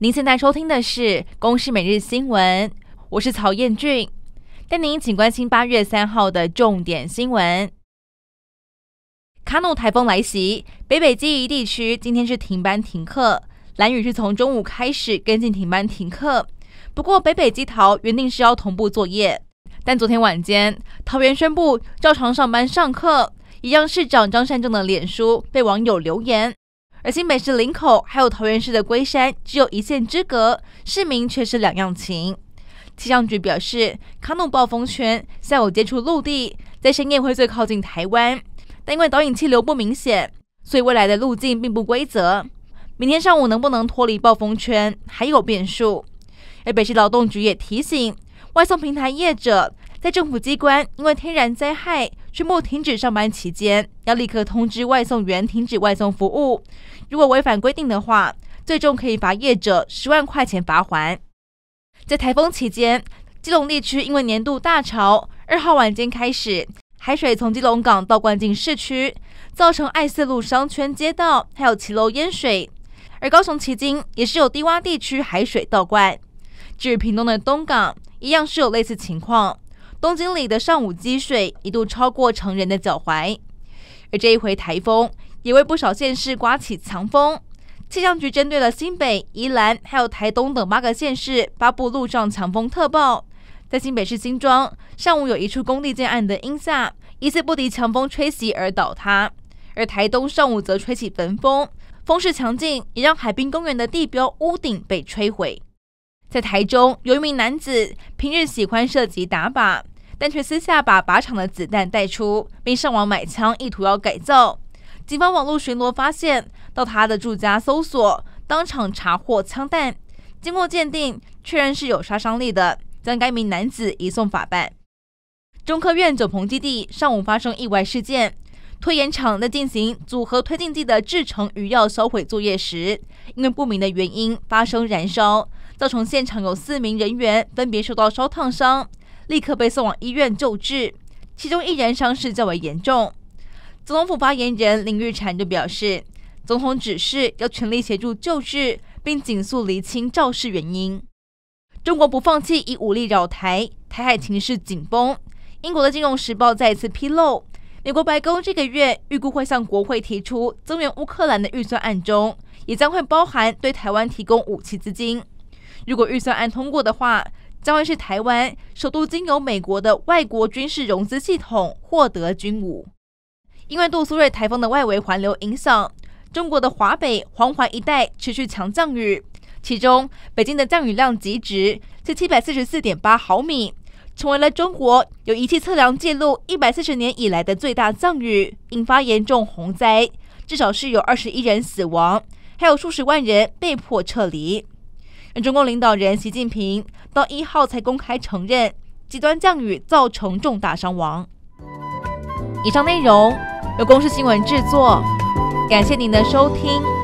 您现在收听的是《公视每日新闻》，我是曹彦俊。带您请关心八月三号的重点新闻。卡努台风来袭，北北基宜地区今天是停班停课，蓝雨是从中午开始跟进停班停课。不过北北基桃原定是要同步作业，但昨天晚间桃园宣布照常上班上课。一样市长张善政的脸书被网友留言。新北市林口还有桃园市的龟山，只有一线之隔，市民却是两样情。气象局表示，卡努暴风圈下午接触陆地，在深夜会最靠近台湾，但因为导引气流不明显，所以未来的路径并不规则。明天上午能不能脱离暴风圈，还有变数。而北市劳动局也提醒外送平台业者。在政府机关因为天然灾害宣布停止上班期间，要立刻通知外送员停止外送服务。如果违反规定的话，最终可以罚业者十万块钱罚还在台风期间，基隆地区因为年度大潮，二号晚间开始海水从基隆港倒灌进市区，造成爱四路商圈街道还有骑楼淹水。而高雄迄今也是有低洼地区海水倒灌。至于屏东的东港，一样是有类似情况。东京里的上午积水一度超过成人的脚踝，而这一回台风也为不少县市刮起强风。气象局针对了新北、宜兰还有台东等八个县市，发布路上强风特报。在新北市新庄，上午有一处工地建案的阴下，疑似不敌强风吹袭而倒塌。而台东上午则吹起焚风，风势强劲，也让海滨公园的地标屋顶被摧毁。在台中有一名男子，平日喜欢射击打靶，但却私下把靶场的子弹带出，并上网买枪，意图要改造。警方网络巡逻发现，到他的住家搜索，当场查获枪弹，经过鉴定确认是有杀伤力的，将该名男子移送法办。中科院九鹏基地上午发生意外事件，推演厂在进行组合推进剂的制成余药销毁作业时，因为不明的原因发生燃烧。造成现场有四名人员分别受到烧烫伤，立刻被送往医院救治，其中一人伤势较为严重。总统府发言人林玉婵就表示，总统指示要全力协助救治，并紧速厘清肇事原因。中国不放弃以武力扰台，台海情势紧绷。英国的《金融时报》再次披露，美国白宫这个月预估会向国会提出增援乌克兰的预算案中，也将会包含对台湾提供武器资金。如果预算案通过的话，将会是台湾首度经由美国的外国军事融资系统获得军武。因为杜苏芮台风的外围环流影响，中国的华北、黄淮一带持续强降雨，其中北京的降雨量极值是七百四十四点八毫米，成为了中国有仪器测量记录一百四十年以来的最大降雨，引发严重洪灾，至少是有二十一人死亡，还有数十万人被迫撤离。中共领导人习近平到一号才公开承认极端降雨造成重大伤亡。以上内容由公司新闻制作，感谢您的收听。